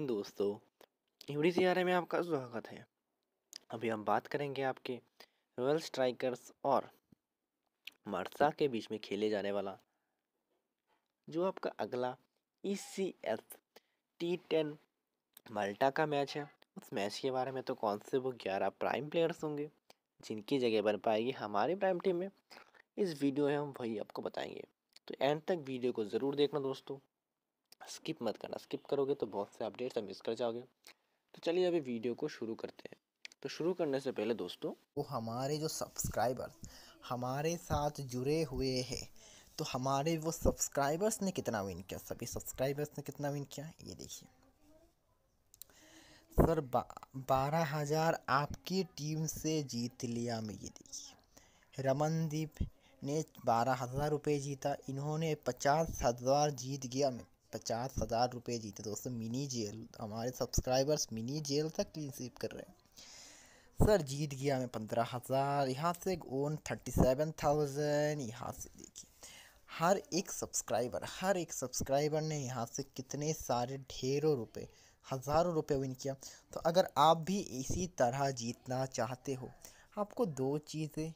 दोस्तों यूरी सियारे में आपका स्वागत है अभी हम बात करेंगे आपके रॉयल स्ट्राइकर्स और मरसा के बीच में खेले जाने वाला जो आपका अगला E C S T ten Malta का मैच है उस मैच के बारे में तो कौन से वो ग्यारह प्राइम प्लेयर्स होंगे जिनकी जगह बन पाएगी हमारी प्राइम टीम में इस वीडियो में हम वही आपको बताएंगे तो एंड तक वीडियो को ज़रूर देखना दोस्तों स्किप मत करना स्किप करोगे तो बहुत से अपडेट्स मिस कर जाओगे तो चलिए अभी वीडियो को शुरू करते हैं तो शुरू करने से पहले दोस्तों वो हमारे जो सब्सक्राइबर्स हमारे साथ जुड़े हुए हैं तो हमारे वो सब्सक्राइबर्स ने कितना विन किया सभी सब्सक्राइबर्स ने कितना विन किया ये देखिए सर बारह हज़ार आपकी टीम से जीत लिया मैं ये देखिए रमनदीप ने बारह हज़ार रुपये जीता इन्होंने पचास हज़ार जीत गया मैं पचास हज़ार रुपये जीते दोस्तों मिनी जेल हमारे सब्सक्राइबर्स मिनी जेल तक क्लीन स्वीप कर रहे हैं सर जीत गया मैं पंद्रह हज़ार यहाँ से ओन थर्टी सेवन थाउजेंड यहाँ से देखिए हर एक सब्सक्राइबर हर एक सब्सक्राइबर ने यहाँ से कितने सारे ढेरों रुपए हज़ारों रुपए विन किया तो अगर आप भी इसी तरह जीतना चाहते हो आपको दो चीज़ें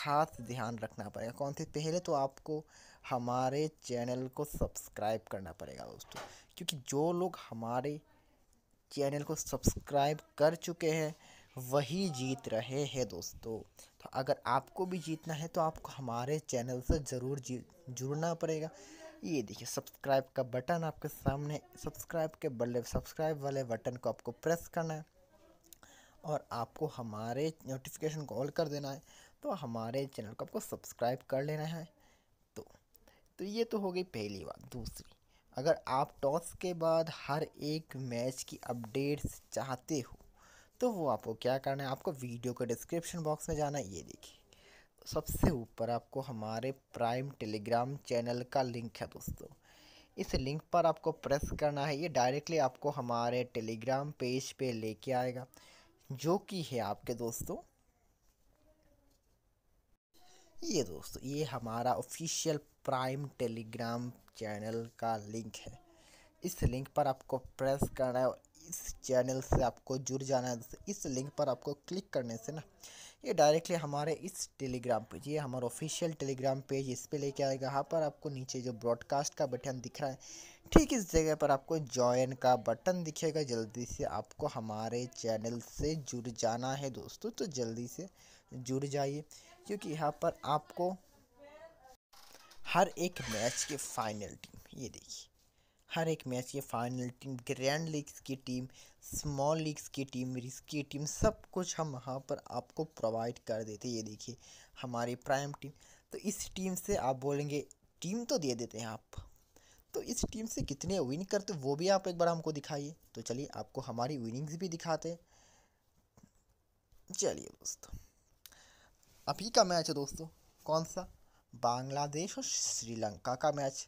खास ध्यान रखना पड़ेगा कौन सी पहले तो आपको हमारे चैनल को सब्सक्राइब करना पड़ेगा दोस्तों क्योंकि जो लोग हमारे चैनल को सब्सक्राइब कर चुके हैं वही जीत रहे हैं दोस्तों तो अगर आपको भी जीतना है तो आपको हमारे चैनल से ज़रूर जी जुड़ना पड़ेगा ये देखिए सब्सक्राइब का बटन आपके सामने सब्सक्राइब के बल्ले सब्सक्राइब वाले बटन को आपको प्रेस करना है और आपको हमारे नोटिफिकेशन को ऑल कर देना है तो हमारे चैनल को आपको सब्सक्राइब कर लेना है तो ये तो हो गई पहली बात दूसरी अगर आप टॉस के बाद हर एक मैच की अपडेट्स चाहते हो तो वो आपको क्या करना है आपको वीडियो के डिस्क्रिप्शन बॉक्स में जाना है ये देखिए सबसे ऊपर आपको हमारे प्राइम टेलीग्राम चैनल का लिंक है दोस्तों इस लिंक पर आपको प्रेस करना है ये डायरेक्टली आपको हमारे टेलीग्राम पेज पे लेके आएगा जो कि है आपके दोस्तों ये दोस्तों ये हमारा ऑफिशियल प्राइम टेलीग्राम चैनल का लिंक है इस लिंक पर आपको प्रेस करना है और इस चैनल से आपको जुड़ जाना है तो इस लिंक पर आपको क्लिक करने से ना ये डायरेक्टली हमारे इस टेलीग्राम पेज ये हमारा ऑफिशियल टेलीग्राम पेज इस पे लेके आएगा यहाँ पर आपको नीचे जो ब्रॉडकास्ट का बटन दिख रहा है ठीक इस जगह पर आपको ज्वाइन का बटन दिखेगा जल्दी से आपको हमारे चैनल से जुड़ जाना है दोस्तों तो जल्दी से जुड़ जाइए क्योंकि यहाँ पर आपको हर एक मैच के फाइनल टीम ये देखिए हर एक मैच के फाइनल टीम ग्रैंड लीग्स की टीम स्मॉल लीग्स की टीम रिस्की टीम सब कुछ हम वहाँ पर आपको प्रोवाइड कर देते ये देखिए हमारी प्राइम टीम तो इस टीम से आप बोलेंगे टीम तो दे देते हैं आप तो इस टीम से कितने विन करते वो भी आप एक बार हमको दिखाइए तो चलिए आपको हमारी विनिंग्स भी दिखाते चलिए दोस्तों अभी का मैच है दोस्तों कौन सा बांग्लादेश और श्रीलंका का मैच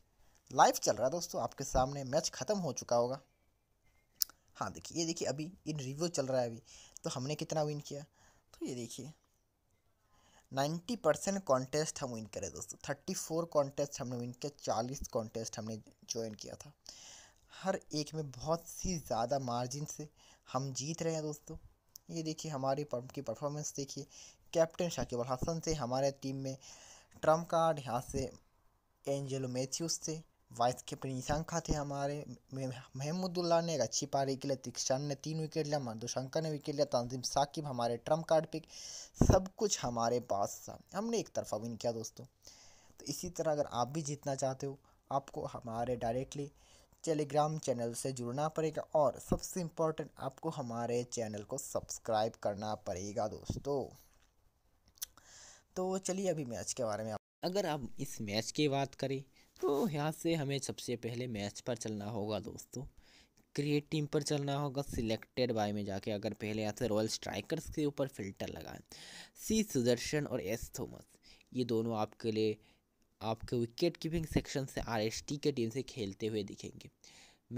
लाइव चल रहा है दोस्तों आपके सामने मैच ख़त्म हो चुका होगा हाँ देखिए ये देखिए अभी इन रिव्यू चल रहा है अभी तो हमने कितना विन किया तो ये देखिए नाइन्टी परसेंट कॉन्टेस्ट हम विन करें दोस्तों थर्टी फोर कॉन्टेस्ट हमने विन किया चालीस कॉन्टेस्ट हमने ज्वाइन किया था हर एक में बहुत सी ज़्यादा मार्जिन से हम जीत रहे हैं दोस्तों ये देखिए हमारी की परफॉर्मेंस देखिए कैप्टन शाकिब अल हसन से हमारे टीम में ट्रम्प कार्ड यहाँ से एंजेलो मैथ्यूज थे वाइस कैप्टन ईशांखा थे हमारे महमूदुल्ला ने एक अच्छी पारी के लिए तीक्षण ने तीन विकेट लिया मधुशंकर ने विकेट लिया तंजीम साकिब हमारे ट्रम्प कार्ड पिक सब कुछ हमारे पास था हमने एक तरफा विन किया दोस्तों तो इसी तरह अगर आप भी जीतना चाहते हो आपको हमारे डायरेक्टली टेलीग्राम चैनल से जुड़ना पड़ेगा और सबसे इम्पोर्टेंट आपको हमारे चैनल को सब्सक्राइब करना पड़ेगा दोस्तों तो चलिए अभी मैच के बारे में अगर आप इस मैच की बात करें तो यहाँ से हमें सबसे पहले मैच पर चलना होगा दोस्तों क्रिएट टीम पर चलना होगा सिलेक्टेड बाय में जाके अगर पहले यहाँ से रॉयल स्ट्राइकर्स के ऊपर फिल्टर लगाएं सी सुदर्शन और एस थॉमस ये दोनों आपके लिए आपके विकेट कीपिंग सेक्शन से आरएसटी के टीम से खेलते हुए दिखेंगे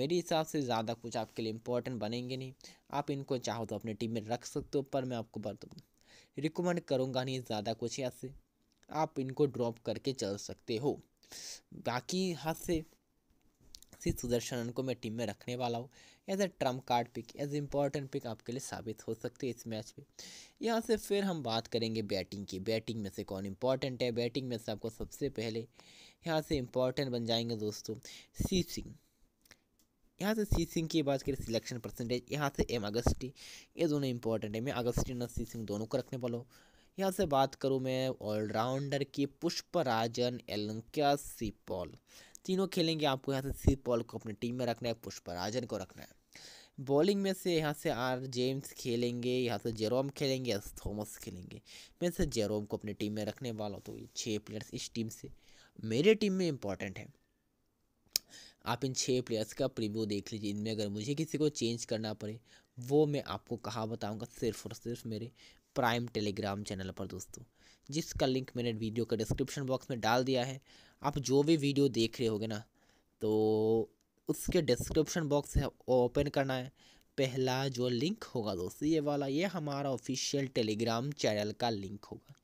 मेरे हिसाब से ज़्यादा कुछ आपके लिए इम्पोर्टेंट बनेंगे नहीं आप इनको चाहो तो अपने टीम में रख सकते हो पर मैं आपको बता दूँ रिकमेंड करूँगा नहीं ज़्यादा कुछ यहाँ से आप इनको ड्रॉप करके चल सकते हो बाकी यहाँ से सिर्फ सुदर्शन को मैं टीम में रखने वाला हूँ as a trump card pick as important pick आपके लिए साबित हो सकते हैं इस मैच में यहाँ से फिर हम बात करेंगे बैटिंग की बैटिंग में से कौन इम्पॉर्टेंट है बैटिंग में से आपको सबसे पहले यहाँ से इम्पॉर्टेंट बन जाएंगे दोस्तों सी सिंह यहाँ से सी सिंह की बात करें सिलेक्शन परसेंटेज यहाँ से एम अगस्टी ये दोनों इंपॉर्टेंट है मैं अगस्टी और सी सिंह दोनों को रखने वाला हूँ यहाँ से बात करूँ मैं ऑलराउंडर की पुष्प राजन एलंका सीपॉल तीनों खेलेंगे आपको यहाँ से सीपॉल को अपनी टीम में रखना है पुष्प राजन को रखना है बॉलिंग में से यहाँ से आर जेम्स खेलेंगे यहाँ से जेरोम खेलेंगे या थॉमस खेलेंगे मैं से जेरोम को अपनी टीम में रखने वाला हूँ तो ये छः प्लेयर्स इस टीम से मेरे टीम में इंपॉर्टेंट है आप इन छः प्लेयर्स का प्रीव्यू देख लीजिए इनमें अगर मुझे किसी को चेंज करना पड़े वो मैं आपको कहाँ बताऊँगा सिर्फ और सिर्फ मेरे प्राइम टेलीग्राम चैनल पर दोस्तों जिसका लिंक मैंने वीडियो का डिस्क्रिप्शन बॉक्स में डाल दिया है आप जो भी वीडियो देख रहे होगे ना तो उसके डिस्क्रिप्शन बॉक्स है ओपन करना है पहला जो लिंक होगा दोस्तों ये वाला ये हमारा ऑफिशियल टेलीग्राम चैनल का लिंक होगा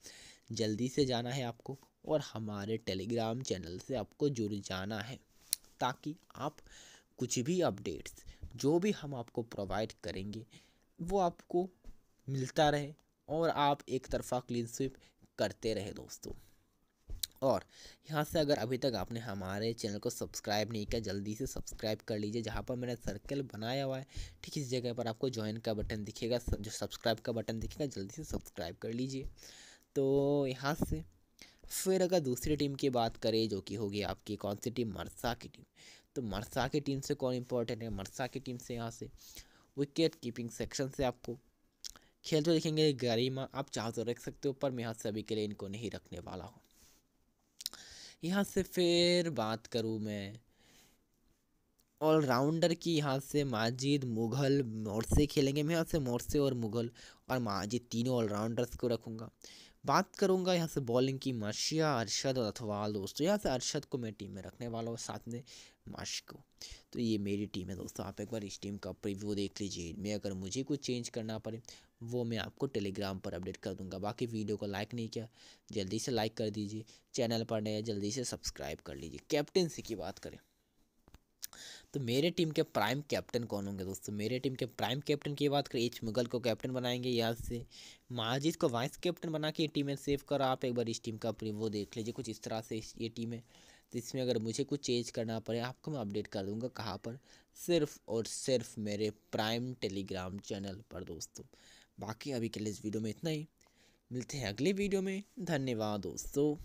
जल्दी से जाना है आपको और हमारे टेलीग्राम चैनल से आपको जुड़ जाना है ताकि आप कुछ भी अपडेट्स जो भी हम आपको प्रोवाइड करेंगे वो आपको मिलता रहे और आप एक तरफा क्लीन स्विप करते रहे दोस्तों और यहाँ से अगर अभी तक आपने हमारे चैनल को सब्सक्राइब नहीं किया जल्दी से सब्सक्राइब कर लीजिए जहाँ पर मैंने सर्कल बनाया हुआ है ठीक इस जगह पर आपको ज्वाइन का बटन दिखेगा जो सब्सक्राइब का बटन दिखेगा जल्दी से सब्सक्राइब कर लीजिए तो यहाँ से फिर अगर दूसरी टीम की बात करें जो कि होगी आपकी कौन सी टीम मरसा की टीम तो मरसा की टीम से कौन इम्पोर्टेंट है मरसा की टीम से यहाँ से विकेट कीपिंग सेक्शन से आपको खेल तो देखेंगे गरिमा आप चाहो तो रख सकते हो पर मैं यहाँ सभी के लिए इनको नहीं रखने वाला हूँ यहाँ से फिर बात करूँ मैं ऑलराउंडर की यहाँ से माजिद मुगल मोरसे खेलेंगे मैं यहाँ से मोरसे और मुगल और माजिद तीनों ऑलराउंडर्स को रखूँगा बात करूँगा यहाँ से बॉलिंग की माशिया अरशद और अथवाल दोस्तों यहाँ से अरशद को मैं टीम में रखने वाला हूँ साथ में माश को तो ये मेरी टीम है दोस्तों आप एक बार इस टीम का प्रीव्यू देख लीजिए इनमें अगर मुझे कुछ चेंज करना पड़े वो मैं आपको टेलीग्राम पर अपडेट कर दूंगा बाकी वीडियो को लाइक नहीं किया जल्दी से लाइक कर दीजिए चैनल पर नया जल्दी से सब्सक्राइब कर लीजिए कैप्टनसी की बात करें तो मेरे टीम के प्राइम कैप्टन कौन होंगे दोस्तों मेरे टीम के प्राइम कैप्टन की बात करें एच मुगल को कैप्टन बनाएंगे यहाँ से माजिद को वाइस कैप्टन बना के ये टीम में सेव करो आप एक बार इस टीम का वो देख लीजिए कुछ इस तरह से ये टीम है तो इसमें अगर मुझे कुछ चेंज करना पड़े आपको मैं अपडेट कर दूँगा कहाँ पर सिर्फ और सिर्फ मेरे प्राइम टेलीग्राम चैनल पर दोस्तों बाकी अभी के लिए इस वीडियो में इतना ही मिलते हैं अगले वीडियो में धन्यवाद दोस्तों